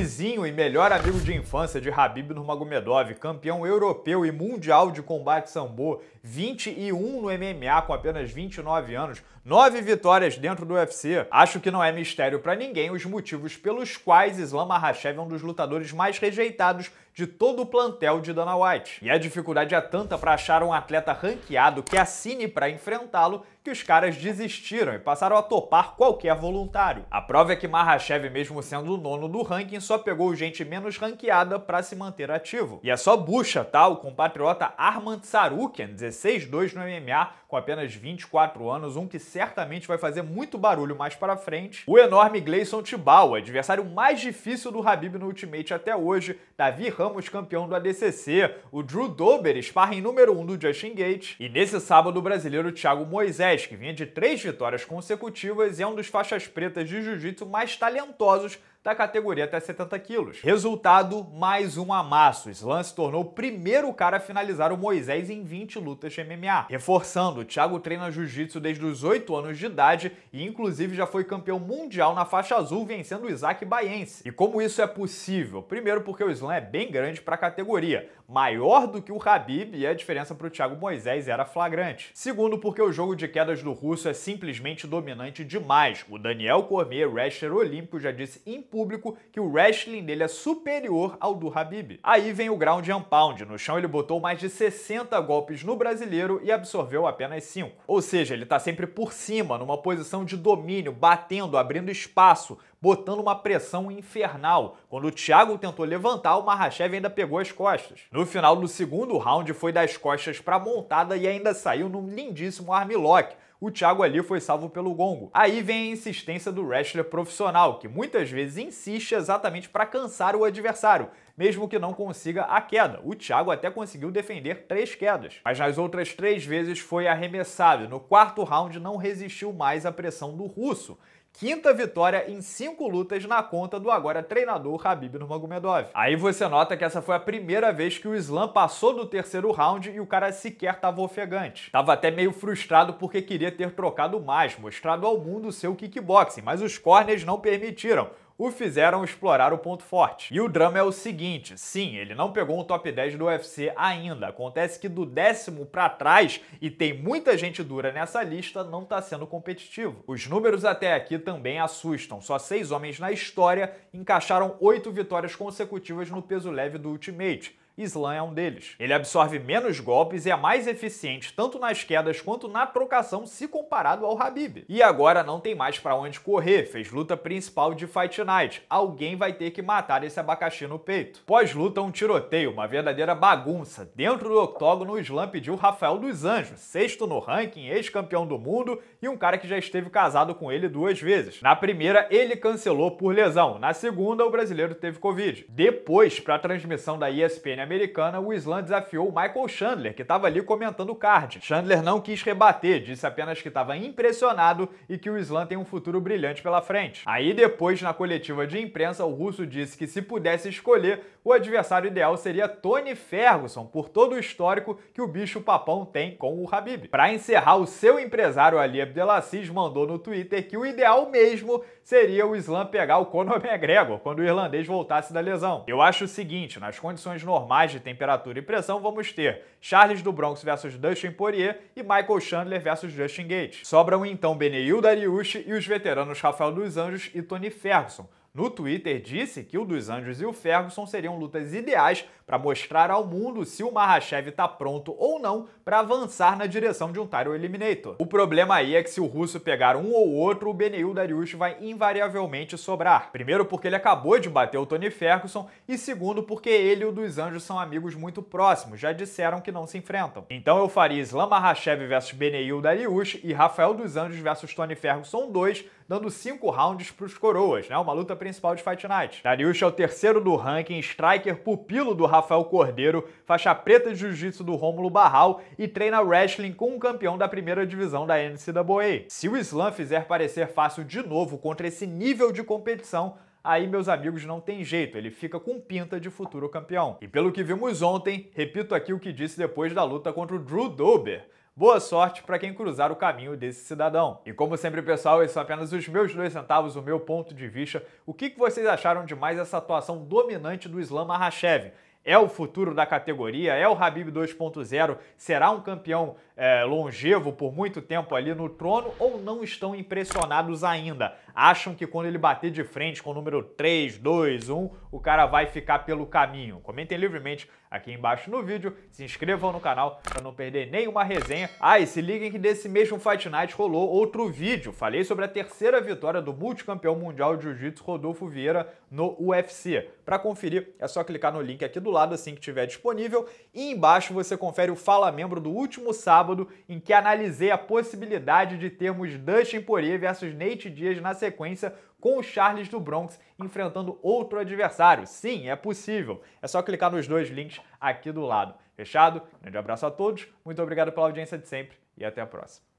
Vizinho e melhor amigo de infância de Habib Nurmagomedov, campeão europeu e mundial de combate sambo 21 no MMA com apenas 29 anos, 9 vitórias dentro do UFC. Acho que não é mistério para ninguém os motivos pelos quais Islam Makhachev é um dos lutadores mais rejeitados de todo o plantel de Dana White. E a dificuldade é tanta para achar um atleta ranqueado que assine para enfrentá-lo que os caras desistiram e passaram a topar qualquer voluntário. A prova é que Mahashev, mesmo sendo o nono do ranking, só pegou gente menos ranqueada para se manter ativo. E é só bucha, tá? O compatriota Armand Sarukian, 16-2 no MMA com apenas 24 anos, um que certamente vai fazer muito barulho mais para frente. O enorme Gleison Tibau, adversário mais difícil do Habib no Ultimate até hoje, Davi Ramos, campeão do ADCC, o Drew Dober, sparring número 1 um do Justin Gate, e nesse sábado o brasileiro Thiago Moisés, que vinha de três vitórias consecutivas e é um dos faixas pretas de jiu-jitsu mais talentosos da categoria até 70 quilos. Resultado, mais um amasso. Slan se tornou o primeiro cara a finalizar o Moisés em 20 lutas de MMA, reforçando o Thiago treina jiu-jitsu desde os 8 anos de idade e, inclusive, já foi campeão mundial na faixa azul, vencendo o Isaac Baiense. E como isso é possível? Primeiro, porque o slam é bem grande para a categoria, maior do que o Habib, e a diferença para o Thiago Moisés era flagrante. Segundo, porque o jogo de quedas do russo é simplesmente dominante demais. O Daniel Cormier, wrestler olímpico, já disse em público que o wrestling dele é superior ao do Habib. Aí vem o ground and pound. No chão, ele botou mais de 60 golpes no brasileiro e absorveu apenas apenas 5. Ou seja, ele está sempre por cima, numa posição de domínio, batendo, abrindo espaço, botando uma pressão infernal. Quando o Thiago tentou levantar, o Mahashev ainda pegou as costas. No final do segundo round, foi das costas para montada e ainda saiu num lindíssimo armlock, o Thiago ali foi salvo pelo gongo. Aí vem a insistência do wrestler profissional, que muitas vezes insiste exatamente para cansar o adversário, mesmo que não consiga a queda. O Thiago até conseguiu defender três quedas, mas nas outras três vezes foi arremessado. No quarto round não resistiu mais à pressão do russo Quinta vitória em cinco lutas na conta do agora treinador Habib Nurmagomedov. Aí você nota que essa foi a primeira vez que o Islam passou do terceiro round e o cara sequer tava ofegante. Tava até meio frustrado porque queria ter trocado mais, mostrado ao mundo seu kickboxing, mas os corners não permitiram o fizeram explorar o ponto forte. E o drama é o seguinte, sim, ele não pegou um top 10 do UFC ainda. Acontece que do décimo para trás, e tem muita gente dura nessa lista, não tá sendo competitivo. Os números até aqui também assustam. Só seis homens na história encaixaram oito vitórias consecutivas no peso leve do Ultimate. Slam é um deles. Ele absorve menos golpes e é mais eficiente tanto nas quedas quanto na trocação se comparado ao Habib. E agora não tem mais para onde correr, fez luta principal de Fight Night. Alguém vai ter que matar esse abacaxi no peito. Pós-luta, um tiroteio, uma verdadeira bagunça. Dentro do octógono, o Slam pediu Rafael dos Anjos, sexto no ranking, ex-campeão do mundo e um cara que já esteve casado com ele duas vezes. Na primeira, ele cancelou por lesão. Na segunda, o brasileiro teve Covid. Depois, para a transmissão da ESPN americana, o Islam desafiou o Michael Chandler, que estava ali comentando o card. Chandler não quis rebater, disse apenas que estava impressionado e que o Islam tem um futuro brilhante pela frente. Aí depois, na coletiva de imprensa, o russo disse que se pudesse escolher, o adversário ideal seria Tony Ferguson, por todo o histórico que o bicho papão tem com o Habib. Para encerrar, o seu empresário Ali Abdelaziz mandou no Twitter que o ideal mesmo seria o Islam pegar o Conor McGregor quando o irlandês voltasse da lesão. Eu acho o seguinte, nas condições normais normais de temperatura e pressão, vamos ter Charles do Bronx versus Dustin Poirier e Michael Chandler versus Justin Gates. Sobram então Beneil Dariush e os veteranos Rafael dos Anjos e Tony Ferguson. No Twitter disse que o dos Anjos e o Ferguson seriam lutas ideais para mostrar ao mundo se o Mahashev está pronto ou não para avançar na direção de um Tyro Eliminator. O problema aí é que se o russo pegar um ou outro, o Beneil Dariush vai invariavelmente sobrar. Primeiro porque ele acabou de bater o Tony Ferguson e segundo porque ele e o dos Anjos são amigos muito próximos, já disseram que não se enfrentam. Então eu faria Islam Mahashev versus Beneil Dariush e Rafael dos Anjos versus Tony Ferguson 2, dando 5 rounds para os coroas, né? Uma luta principal de Fight Night. Dariush é o terceiro do ranking, striker pupilo do Rafael Rafael Cordeiro, faixa preta de jiu-jitsu do Rômulo Barral e treina wrestling com um campeão da primeira divisão da NCAA. Se o Islam fizer parecer fácil de novo contra esse nível de competição, aí meus amigos não tem jeito, ele fica com pinta de futuro campeão. E pelo que vimos ontem, repito aqui o que disse depois da luta contra o Drew Dober. Boa sorte para quem cruzar o caminho desse cidadão. E como sempre, pessoal, esses são apenas os meus dois centavos, o meu ponto de vista. O que vocês acharam de mais essa atuação dominante do Islam Mahashev? é o futuro da categoria, é o Habib 2.0, será um campeão é, longevo por muito tempo ali no trono ou não estão impressionados ainda. Acham que quando ele bater de frente com o número 3, 2, 1, o cara vai ficar pelo caminho. Comentem livremente aqui embaixo no vídeo, se inscrevam no canal para não perder nenhuma resenha. Ah, e se liguem que desse mesmo Fight Night rolou outro vídeo. Falei sobre a terceira vitória do multicampeão mundial de Jiu-Jitsu Rodolfo Vieira no UFC. Para conferir, é só clicar no link aqui do lado assim que estiver disponível e embaixo você confere o Fala Membro do último sábado sábado, em que analisei a possibilidade de termos Dustin Poirier versus Nate Diaz na sequência com o Charles do Bronx enfrentando outro adversário. Sim, é possível. É só clicar nos dois links aqui do lado. Fechado? Grande abraço a todos, muito obrigado pela audiência de sempre e até a próxima.